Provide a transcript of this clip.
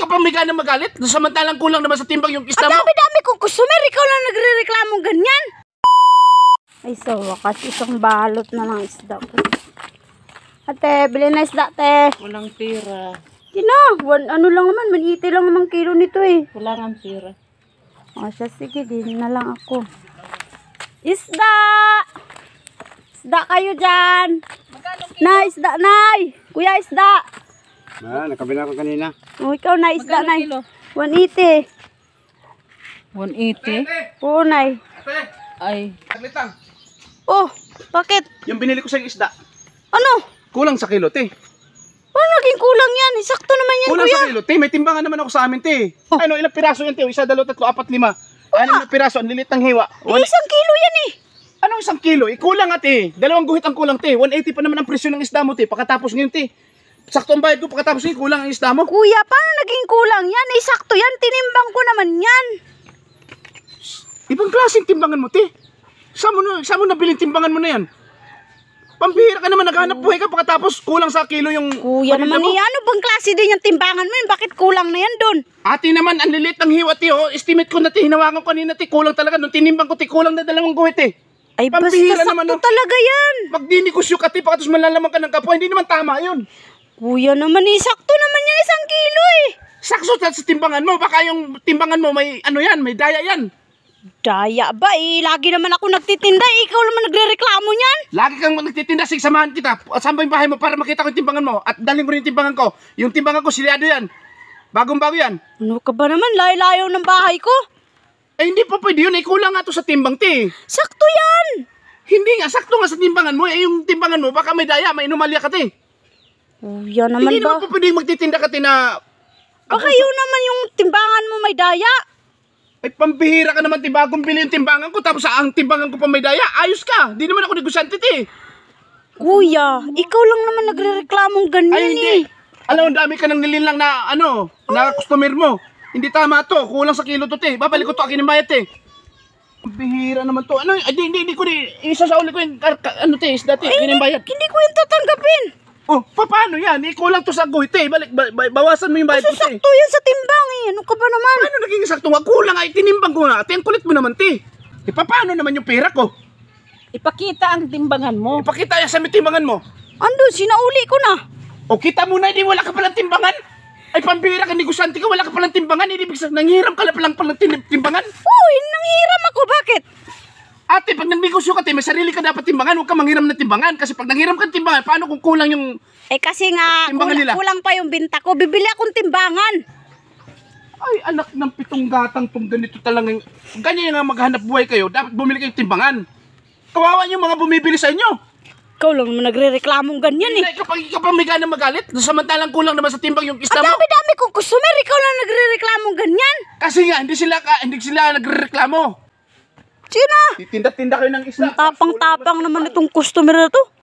ka pa may ganang magalit? Samantalang kulang naman sa timbang yung isda mo. Ang dami-dami kong customer, ikaw lang nagre-reklamo ganyan. Ay, sa wakas, isang balot na lang isda ko. Ate, bilhin na isda, te. Walang pira. Kina, ano lang naman, maniti lang naman kilo nito eh. Wala nang pira. O siya, sige, din na lang ako. Isda! Isda kayo dyan! Nay, isda, nay! Kuya, isda! Ah, nakabina ko kanina. Oh, ikaw na isda na. 180. 180? Oo, nay. Ay. Saglit Oh, bakit? Yung binili ko sa isda. Ano? Kulang sa kilo, te. Paano oh, naging kulang yan? Isakto naman yan, kulang kuya. Kulang sa kilo, te. May timbangan naman ako sa amin, te. Oh. Ano, ilang piraso yan, te? Isa, dalawa, tatlo, apat, lima. Oh, ano ilang piraso? Ang lilit ng hiwa. Eh, One... isang kilo yan, eh. Anong isang kilo? Ikulang eh, at eh. Dalawang guhit ang kulang, te. 180 pa naman ang presyo ng isda mo, te. Pakatapos ngayon, te. Sakto ang bayad ko pagkatapos ng kulang ang isda mo. Kuya, paano naging kulang yan? Eh, sakto yan. Tinimbang ko naman yan. Ibang klaseng timbangan mo, te. Saan mo, na, saan mo nabiling timbangan mo na yan? Pampihira ka naman, naghanap buhay ka pagkatapos kulang sa kilo yung Kuya naman mo. eh, ano bang klase din yung timbangan mo yun? Bakit kulang na yan doon? Ate naman, ang lilit ng hiwa ti, oh. Estimate ko na ti, hinawakan ko kanina ti, kulang talaga. Nung tinimbang ko ti, kulang na dalawang guhit eh. Ay, basta Pampihira sakto naman, oh. talaga yan. Magdinegosyo ka ti, pagkatapos malalaman ka ng kapwa, hindi naman tama yun. Kuya naman eh, sakto naman yan isang kilo eh. Sakso sa timbangan mo, baka yung timbangan mo may ano yan, may daya yan. Daya ba eh, lagi naman ako nagtitinda eh, ikaw naman nagre-reklamo niyan. Lagi kang nagtitinda, sige samahan kita, sambay bahay mo para makita ko yung timbangan mo at dalhin ko rin yung timbangan ko. Yung timbangan ko, silyado yan. Bagong-bago yan. Ano ka ba naman, layo-layo ng bahay ko. Eh hindi pa pwede yun, eh kulang nga to sa timbang ti. Sakto yan! Hindi nga, sakto nga sa timbangan mo, eh yung timbangan mo, baka may daya, may anomalya ka ti. Yan naman Hindi ba? naman po pwedeng magtitinda ka tina... Baka Abuso. yun naman yung timbangan mo may daya. Ay, pambihira ka naman, tiba. Kung bili yung timbangan ko, tapos ang timbangan ko pa may daya, ayos ka. Di naman ako negosyante, ti. Kuya, ikaw lang naman nagre-reklamong ganyan Ay, hindi. eh. Alam, ang dami ka nang nilinlang na, ano, na oh. customer mo. Hindi tama to. Kulang sa kilo to, te. Babalik ko to, akin yung bayad, te. Ang bihira naman to. Ano, hindi, hindi, hindi ko, ni- isa sa uli ko yung, ano, te, isda, te, akin hindi, bayad. hindi ko yung tatanggapin. Oh, pa, paano yan? Eh, kulang to sa goite. Balik, ba, ba, bawasan mo yung bayad ko. Kasi sakto yan sa timbang eh. Ano ka ba naman? Paano naging sakto nga? Kulang ay tinimbang ko na. Ate, ang kulit mo naman, ti. Ipapaano eh, naman yung pera ko? Ipakita ang timbangan mo. Ipakita yan sa may timbangan mo. Ando, sinauli ko na. O, kita muna, na, hindi wala ka palang timbangan. Ay, pambira ka, negosyante ka, wala ka palang timbangan. Ibig sabihin, nanghiram ka lang palang palang timbangan. Uy, oh, nanghiram ako. Bakit? Ate, pag nagbigusyo ka, te, may sarili ka dapat timbangan. Huwag ka manghiram ng timbangan. Kasi pag nanghiram ka ng timbangan, paano kung kulang yung... Eh kasi nga, kulang, nila? kulang pa yung binta ko. Bibili akong timbangan. Ay, anak ng pitong gatang tong ganito talagang... Ganyan nga maghanap buhay kayo, dapat bumili kayong timbangan. Kawawa yung mga bumibili sa inyo. Ikaw lang naman nagre-reklamong ganyan eh. Ay, kapag ikaw pa may gana magalit, samantalang kulang naman sa timbang yung isda mo. Ang dami-dami kong customer, ikaw lang nagre-reklamong ganyan. Kasi nga, hindi sila, hindi sila nagre-reklamo. China! Titinda-tinda kayo ng isda. Ang tapang-tapang naman itong customer na to.